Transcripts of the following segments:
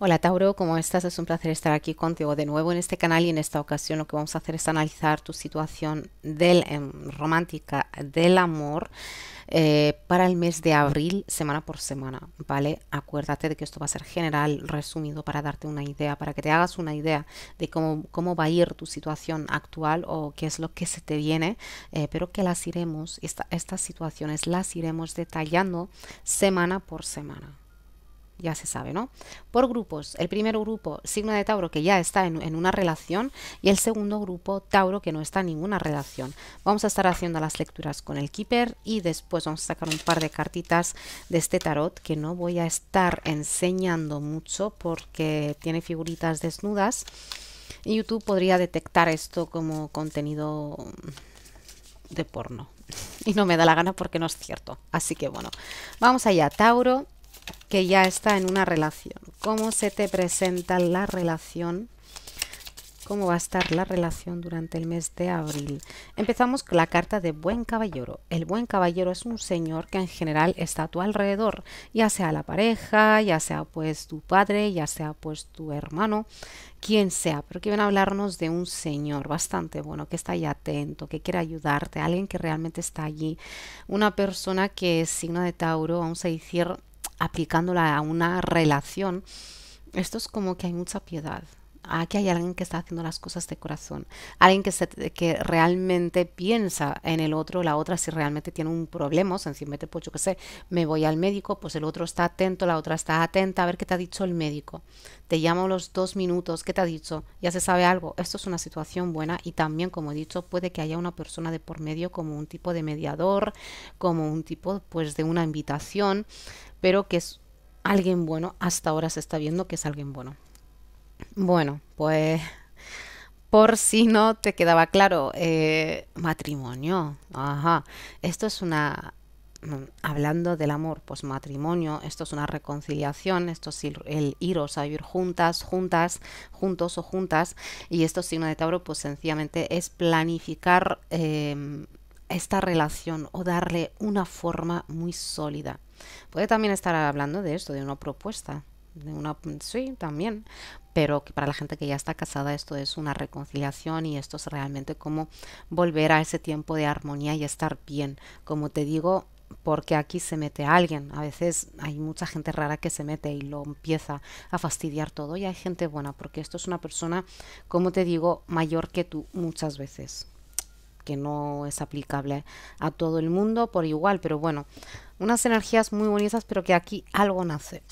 Hola Tauro, ¿cómo estás? Es un placer estar aquí contigo de nuevo en este canal y en esta ocasión lo que vamos a hacer es analizar tu situación del, em, romántica del amor eh, para el mes de abril, semana por semana, ¿vale? Acuérdate de que esto va a ser general, resumido, para darte una idea, para que te hagas una idea de cómo, va a ir tu situación actual o qué es lo que se te viene, eh, pero que las iremos, estas situaciones las iremos detallando semana por semana, ya se sabe, ¿no? Por grupos, el primer grupo, signo de Tauro, que ya está en, una relación, y el segundo grupo, Tauro, que no está en ninguna relación. Vamos a estar haciendo las lecturas con el Keeper y después vamos a sacar un par de cartitas de este tarot que no voy a estar enseñando mucho porque tiene figuritas desnudas. Y YouTube podría detectar esto como contenido de porno. Y no me da la gana porque no es cierto. Así que bueno, vamos allá, Tauro que ya está en una relación. ¿Cómo se te presenta la relación? ¿Cómo va a estar la relación durante el mes de abril? Empezamos con la carta de Buen Caballero. El Buen Caballero es un señor que en general está a tu alrededor, ya sea la pareja, ya sea pues tu padre, ya sea pues tu hermano, quien sea, pero van a hablarnos de un señor bastante bueno, que está ahí atento, que quiere ayudarte, alguien que realmente está allí, una persona que es signo de Tauro, vamos a decir, aplicándola a una relación, esto es como que hay mucha piedad, aquí hay alguien que está haciendo las cosas de corazón, alguien que, se, que realmente piensa en el otro, la otra si realmente tiene un problema, sencillamente pues yo qué sé, me voy al médico, pues el otro está atento, la otra está atenta, a ver qué te ha dicho el médico, te llamo los dos minutos, ¿qué te ha dicho? Ya se sabe algo, esto es una situación buena y también como he dicho puede que haya una persona de por medio como un tipo de mediador, como un tipo pues de una invitación, pero que es alguien bueno, hasta ahora se está viendo que es alguien bueno. Bueno, pues por si no te quedaba claro, eh, matrimonio. Ajá. Esto es una... Mm, hablando del amor, pues matrimonio, esto es una reconciliación, esto es ir, el iros a vivir juntas, juntas, juntos o juntas, y esto signo de Tauro, pues sencillamente es planificar em, esta relación o darle una forma muy sólida. Puede también estar hablando de esto, de una propuesta. Una, sí, también, pero que para la gente que ya está casada esto es una reconciliación y esto es realmente como volver a ese tiempo de armonía y estar bien. Como te digo, porque aquí se mete alguien. A veces hay mucha gente rara que se mete y lo empieza a fastidiar todo y hay gente buena, porque esto es una persona, como te digo, mayor que tú muchas veces, que no es aplicable a todo el mundo por igual, pero bueno, unas energías muy bonitas, pero que aquí algo nace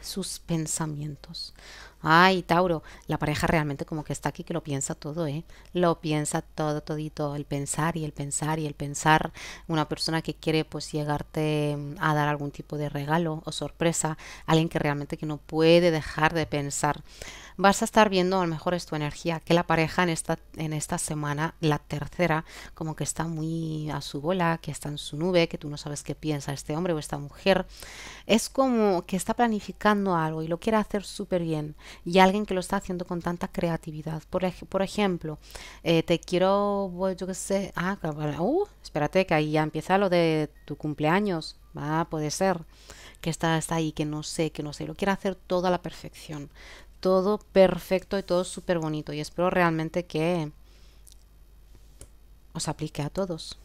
sus pensamientos. Ay, Tauro, la pareja realmente como que está aquí que lo piensa todo, ¿eh? Lo piensa todo, todito, el pensar y el pensar y el pensar. Una persona que quiere pues llegarte mm, a dar algún tipo de regalo o sorpresa, alguien que realmente que no puede dejar de pensar. Vas a estar viendo, a lo mejor es tu energía, que la pareja en esta, en esta semana, la tercera, como que está muy a su bola, que está en su nube, que tú no sabes qué piensa este hombre o esta mujer. Es como que está planificando algo y lo quiere hacer súper bien y alguien que lo está haciendo con tanta creatividad. Por, por ejemplo, eh, te quiero, pues, yo qué sé, ah, uh, espérate que ahí ya empieza lo de tu cumpleaños. Ah, puede ser que está, ahí, que no sé, que no sé, lo quiero hacer toda la perfección, todo perfecto y todo súper bonito y espero realmente que os aplique a todos.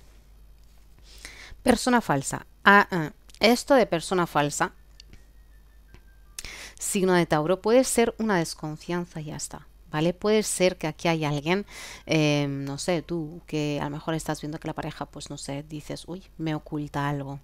Persona falsa. Ah, ah, esto de persona falsa signo de Tauro, puede ser una desconfianza y ya está. ¿Vale? Puede ser que aquí hay alguien, eh, no sé, tú, que a lo mejor estás viendo que la pareja, pues no sé, dices, uy, me oculta algo,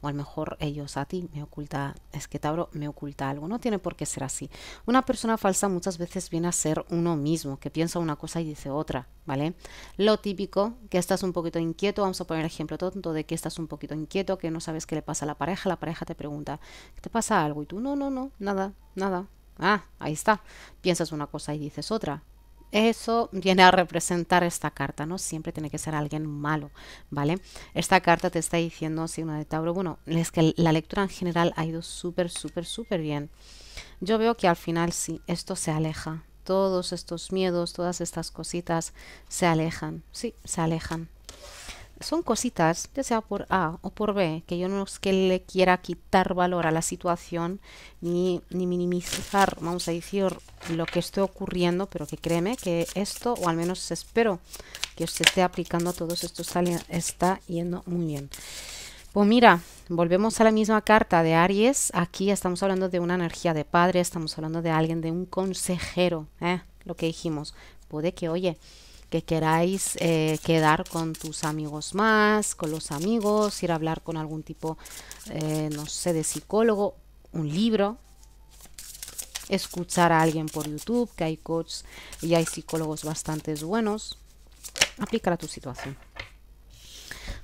o a lo mejor ellos a ti me oculta, es que Tauro me oculta algo. No tiene por qué ser así. Una persona falsa muchas veces viene a ser uno mismo, que piensa una cosa y dice otra, ¿vale? Lo típico, que estás un poquito inquieto, vamos a poner ejemplo tonto de que estás un poquito inquieto, que no sabes qué le pasa a la pareja, la pareja te pregunta, ¿te pasa algo? Y tú, no, no, no, nada, nada. Ah, ahí está. Piensas una cosa y dices otra eso viene a representar esta carta, ¿no? Siempre tiene que ser alguien malo, ¿vale? Esta carta te está diciendo, signo de Tauro, bueno, es que la lectura en general ha ido súper, súper, súper bien. Yo veo que al final sí, esto se aleja. Todos estos miedos, todas estas cositas se alejan, sí, se alejan, son cositas, ya sea por A o por B, que yo no es que le quiera quitar valor a la situación ni, ni minimizar, vamos a decir, lo que esté ocurriendo, pero que créeme que esto, o al menos espero que se esté aplicando a todos estos, está yendo muy bien. Pues mira, volvemos a la misma carta de Aries. Aquí estamos hablando de una energía de padre, estamos hablando de alguien, de un consejero, ¿eh? lo que dijimos. Puede que, oye, que queráis eh, quedar con tus amigos más, con los amigos, ir a hablar con algún tipo, eh, no sé, de psicólogo, un libro, escuchar a alguien por YouTube, que hay coaches y hay psicólogos bastante buenos. Aplicar a tu situación.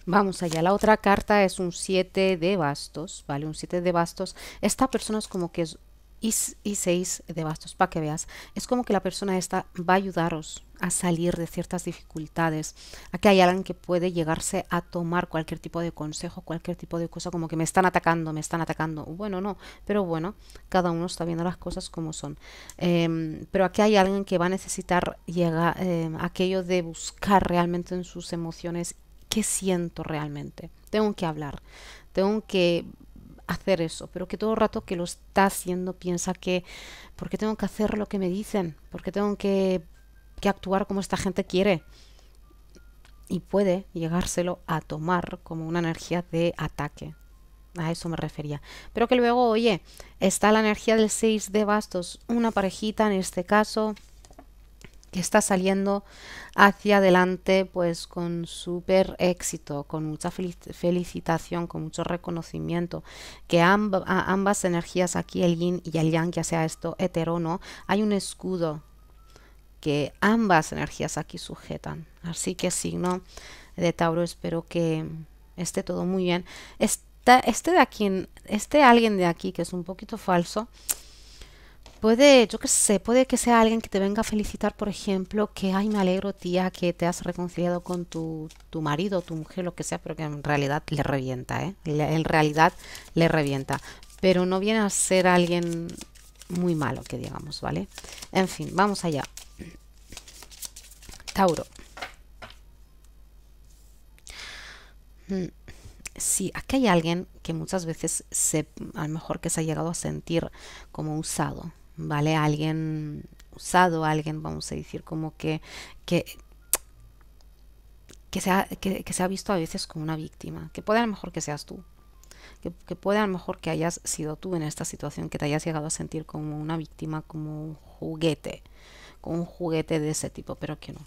Vamos allá, la otra carta es un 7 de bastos, ¿vale? Un 7 de bastos. Esta persona es como que es y, seis de bastos, para que veas. Es como que la persona esta va a ayudaros a salir de ciertas dificultades, Aquí hay alguien que puede llegarse a tomar cualquier tipo de consejo, cualquier tipo de cosa, como que me están atacando, me están atacando. Bueno, no, pero bueno, cada uno está viendo las cosas como son. Em, pero aquí hay alguien que va a necesitar llegar, a em, aquello de buscar realmente en sus emociones qué siento realmente. Tengo que hablar, tengo que hacer eso, pero que todo el rato que lo está haciendo piensa que, ¿por qué tengo que hacer lo que me dicen? ¿Por qué tengo que, que actuar como esta gente quiere? Y puede llegárselo a tomar como una energía de ataque. A eso me refería. Pero que luego, oye, está la energía del 6 de bastos, una parejita en este caso, que está saliendo hacia adelante pues con súper éxito, con mucha felicitación, con mucho reconocimiento, que ambas energías aquí, el yin y el yang, ya sea esto no hay un escudo que ambas energías aquí sujetan. Así que signo de Tauro, espero que esté todo muy bien. este de aquí, este alguien de aquí que es un poquito falso, puede, yo qué sé, puede que sea alguien que te venga a felicitar, por ejemplo, que, ay, me alegro, tía, que te has reconciliado con tu, tu marido, tu mujer, lo que sea, pero que en realidad le revienta, ¿eh? en realidad le revienta. Pero no viene a ser alguien muy malo, que digamos, ¿vale? En fin, vamos allá. Tauro. Mm, sí, aquí hay alguien que muchas veces se, a lo mejor que se ha llegado a sentir como usado, ¿vale? Alguien usado, alguien, vamos a decir, como que, que, que, se ha, que, se ha visto a veces como una víctima, que puede a lo mejor que seas tú, que, que, puede a lo mejor que hayas sido tú en esta situación, que te hayas llegado a sentir como una víctima, como un juguete, como un juguete de ese tipo, pero que no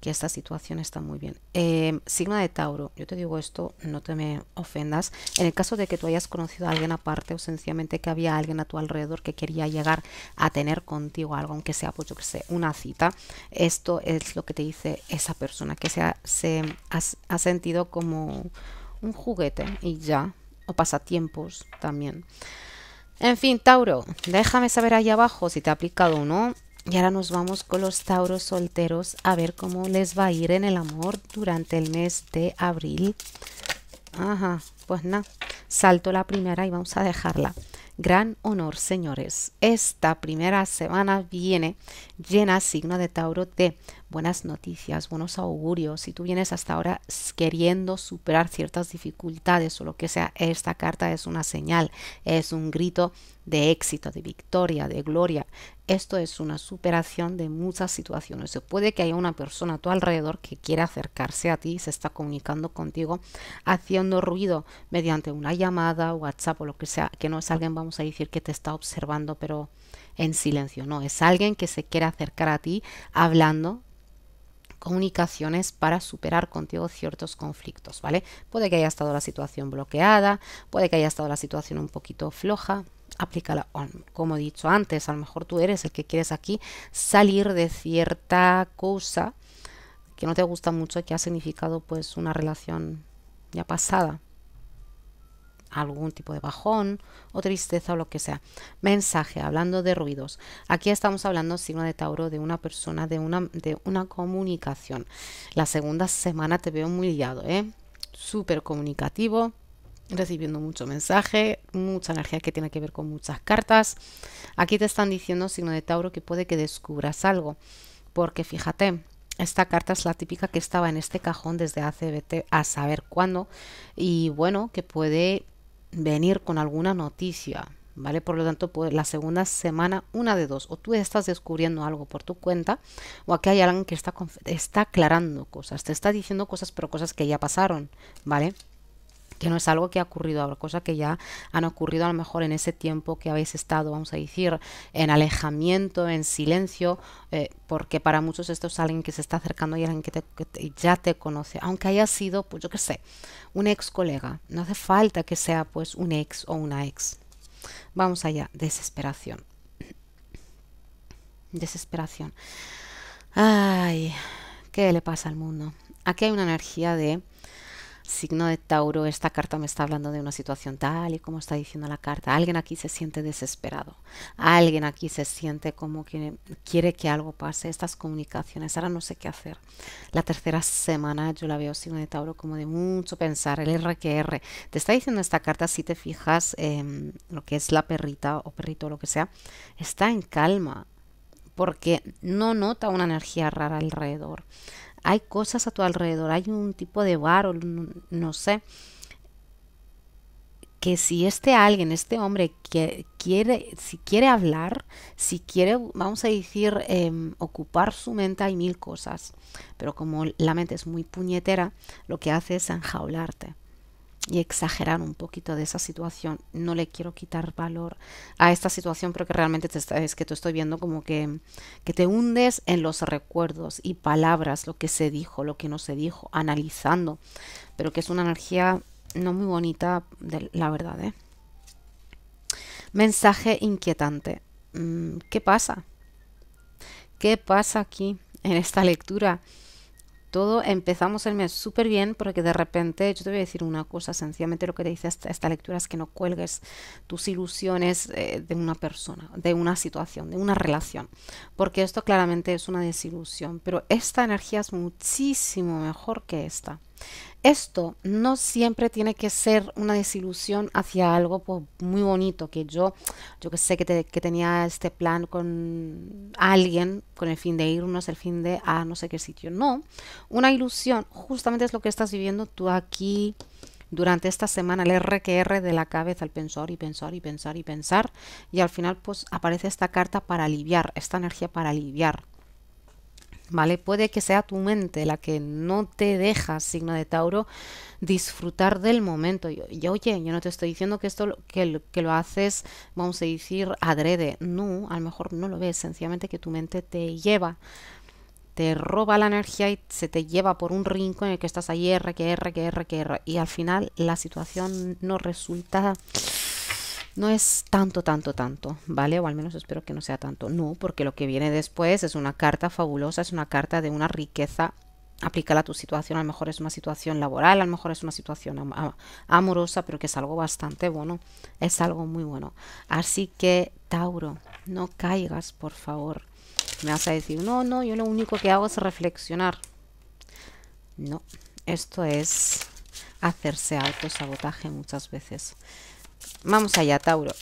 que esta situación está muy bien. Eh, Sigma de Tauro, yo te digo esto, no te me ofendas. En el caso de que tú hayas conocido a alguien aparte o sencillamente que había alguien a tu alrededor que quería llegar a tener contigo algo, aunque sea, pues yo que sé, una cita, esto es lo que te dice esa persona, que se ha, ha sentido como un juguete y ya, o pasatiempos también. En fin, Tauro, déjame saber ahí abajo si te ha aplicado o no y ahora nos vamos con los tauros solteros a ver cómo les va a ir en el amor durante el mes de abril. Ajá, pues nada, salto la primera y vamos a dejarla. Gran honor, señores. Esta primera semana viene llena signo de Tauro de buenas noticias, buenos augurios. Si tú vienes hasta ahora queriendo superar ciertas dificultades o lo que sea, esta carta es una señal, es un grito de éxito, de victoria, de gloria. Esto es una superación de muchas situaciones. puede que haya una persona a tu alrededor que quiera acercarse a ti, se está comunicando contigo, haciendo ruido mediante una llamada, WhatsApp o lo que sea, que no es alguien, vamos a decir, que te está observando, pero en silencio. No, es alguien que se quiere acercar a ti hablando comunicaciones para superar contigo ciertos conflictos, ¿vale? Puede que haya estado la situación bloqueada, puede que haya estado la situación un poquito floja, aplícala. Como he dicho antes, a lo mejor tú eres el que quieres aquí salir de cierta cosa que no te gusta mucho, que ha significado pues una relación ya pasada, algún tipo de bajón o tristeza o lo que sea. Mensaje, hablando de ruidos. Aquí estamos hablando, signo de Tauro, de una persona, de una, de una comunicación. La segunda semana te veo muy liado, ¿eh? Súper comunicativo, recibiendo mucho mensaje, mucha energía que tiene que ver con muchas cartas. Aquí te están diciendo, signo de Tauro, que puede que descubras algo, porque fíjate, esta carta es la típica que estaba en este cajón desde hace vete a saber cuándo y bueno, que puede venir con alguna noticia, ¿vale? Por lo tanto, la segunda semana, una de dos, o tú estás descubriendo algo por tu cuenta, o aquí hay alguien que está, está aclarando cosas, te está diciendo cosas, pero cosas que ya pasaron, ¿vale? que no es algo que ha ocurrido ahora, cosa que ya han ocurrido a lo mejor en ese tiempo que habéis estado, vamos a decir, en alejamiento, en silencio, eh, porque para muchos esto es alguien que se está acercando y alguien que, ya te conoce, aunque haya sido, pues yo qué sé, un ex colega, no hace falta que sea pues un ex o una ex. Vamos allá, desesperación. Desesperación. Ay, ¿qué le pasa al mundo? Aquí hay una energía de signo de Tauro, esta carta me está hablando de una situación tal y como está diciendo la carta. Alguien aquí se siente desesperado. Alguien aquí se siente como que quiere que algo pase. Estas comunicaciones, ahora no sé qué hacer. La tercera semana yo la veo signo de Tauro como de mucho pensar. El R R. Te está diciendo esta carta, si te fijas, en em, lo que es la perrita o perrito o lo que sea, está en calma porque no nota una energía rara alrededor hay cosas a tu alrededor, hay un tipo de bar no sé, que si este alguien, este hombre que quiere, si quiere hablar, si quiere, vamos a decir, em, ocupar su mente, hay mil cosas, pero como la mente es muy puñetera, lo que hace es enjaularte y exagerar un poquito de esa situación. No le quiero quitar valor a esta situación, pero que realmente te está, es que te estoy viendo como que, te hundes en los recuerdos y palabras, lo que se dijo, lo que no se dijo, analizando, pero que es una energía no muy bonita, de, la verdad. ¿eh? Mensaje inquietante. Mm, ¿Qué pasa? ¿Qué pasa aquí en esta lectura? todo empezamos el mes súper bien porque de repente yo te voy a decir una cosa, sencillamente lo que te dice esta, lectura es que no cuelgues tus ilusiones eh, de una persona, de una situación, de una relación, porque esto claramente es una desilusión, pero esta energía es muchísimo mejor que esta. Esto no siempre tiene que ser una desilusión hacia algo pues, muy bonito, que yo, yo que sé que, tenía este plan con alguien, con el fin de irnos, el fin de a no sé qué sitio. No, una ilusión justamente es lo que estás viviendo tú aquí durante esta semana, el RQR de la cabeza, al pensar y pensar y pensar y pensar, y al final pues aparece esta carta para aliviar, esta energía para aliviar. ¿vale? Puede que sea tu mente la que no te deja, signo de Tauro, disfrutar del momento. Yo, oye, yo no te estoy diciendo que esto que, lo, que lo haces, vamos a decir, adrede. No, a lo mejor no lo ves, sencillamente que tu mente te lleva te roba la energía y se te lleva por un rincón en el que estás ahí R, que R, que R, que R. Y al final la situación no resulta no es tanto, tanto, tanto, ¿vale? O al menos espero que no sea tanto. No, porque lo que viene después es una carta fabulosa, es una carta de una riqueza aplica a tu situación. A lo mejor es una situación laboral, a lo mejor es una situación amorosa, pero que es algo bastante bueno, es algo muy bueno. Así que, Tauro, no caigas, por favor. Me vas a decir, no, no, yo lo único que hago es reflexionar. No, esto es hacerse autosabotaje muchas veces. Vamos allá, Tauro.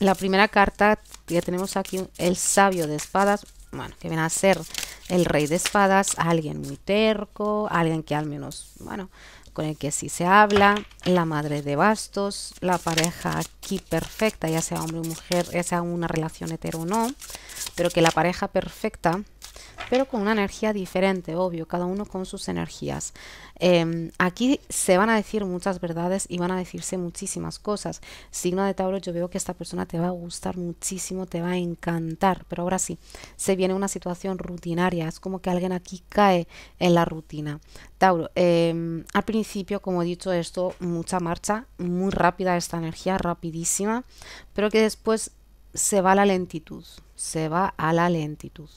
La primera carta, ya tenemos aquí el sabio de espadas. Bueno, que viene a ser el rey de espadas, alguien muy terco, alguien que al menos, bueno, con el que sí se habla, la madre de bastos, la pareja aquí perfecta, ya sea hombre o mujer, ya sea una relación hetero o no, pero que la pareja perfecta pero con una energía diferente, obvio, cada uno con sus energías. Em, aquí se van a decir muchas verdades y van a decirse muchísimas cosas. Signo de Tauro, yo veo que esta persona te va a gustar muchísimo, te va a encantar, pero ahora sí, se viene una situación rutinaria, es como que alguien aquí cae en la rutina. Tauro, em, al principio, como he dicho esto, mucha marcha, muy rápida esta energía, rapidísima, pero que después se va a la lentitud, se va a la lentitud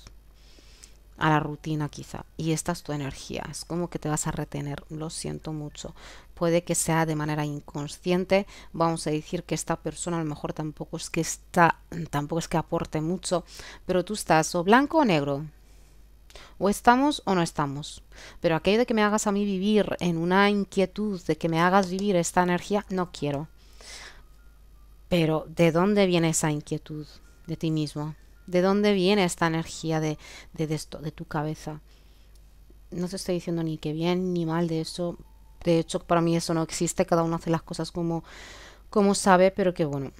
a la rutina quizá y esta es tu energía, es como que te vas a retener, lo siento mucho, puede que sea de manera inconsciente, vamos a decir que esta persona a lo mejor tampoco es que está, tampoco es que aporte mucho, pero tú estás o blanco o negro, o estamos o no estamos. Pero aquello de que me hagas a mí vivir en una inquietud, de que me hagas vivir esta energía, no quiero. Pero ¿de dónde viene esa inquietud de ti mismo? ¿De dónde viene esta energía de, esto, de tu cabeza? No te estoy diciendo ni que bien ni mal de eso. De hecho, para mí eso no existe. Cada uno hace las cosas como, como sabe, pero que bueno.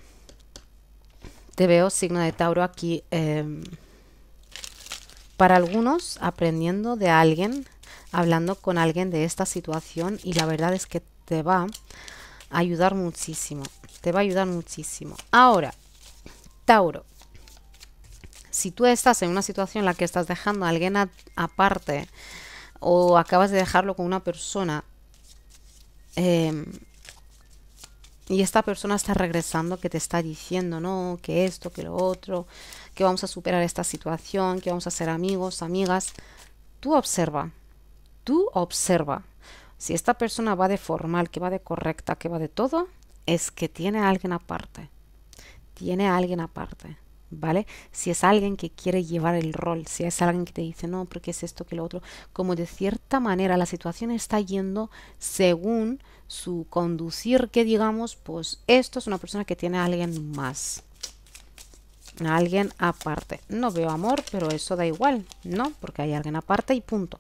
Te veo, signo de Tauro, aquí. Em, para algunos, aprendiendo de alguien, hablando con alguien de esta situación. Y la verdad es que te va a ayudar muchísimo. Te va a ayudar muchísimo. Ahora, Tauro si tú estás en una situación en la que estás dejando a alguien aparte o acabas de dejarlo con una persona em, y esta persona está regresando que te está diciendo no, que esto, que lo otro, que vamos a superar esta situación, que vamos a ser amigos, amigas, tú observa, tú observa. Si esta persona va de formal, que va de correcta, que va de todo, es que tiene a alguien aparte. Tiene a alguien aparte. ¿vale? Si es alguien que quiere llevar el rol, si es alguien que te dice, no, porque es esto que lo otro, como de cierta manera la situación está yendo según su conducir, que digamos, pues esto es una persona que tiene a alguien más. A alguien aparte. No veo amor, pero eso da igual, ¿no? Porque hay alguien aparte y punto.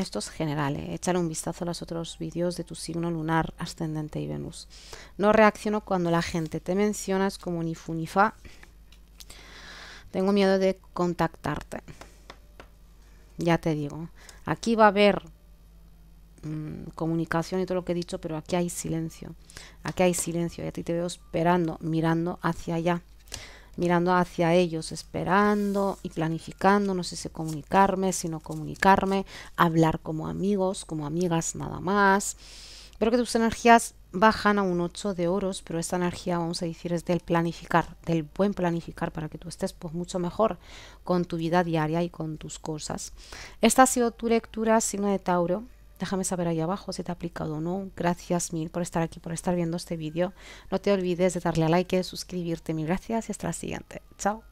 Esto es general, ¿eh? échale un vistazo a los otros vídeos de tu signo lunar, ascendente y Venus. No reacciono cuando la gente te mencionas como ni fu Tengo miedo de contactarte. Ya te digo, aquí va a haber mm, comunicación y todo lo que he dicho, pero aquí hay silencio. Aquí hay silencio y a ti te veo esperando, mirando hacia allá mirando hacia ellos, esperando y planificando, no sé si comunicarme, si no comunicarme, hablar como amigos, como amigas nada más. Pero que tus energías bajan a un 8 de oros, pero esta energía, vamos a decir, es del planificar, del buen planificar, para que tú estés pues, mucho mejor con tu vida diaria y con tus cosas. Esta ha sido tu lectura, signo de Tauro. Déjame saber ahí abajo si te ha aplicado o no. Gracias mil por estar aquí, por estar viendo este vídeo. No te olvides de darle a like, suscribirte. Mil gracias y hasta la siguiente. Chao.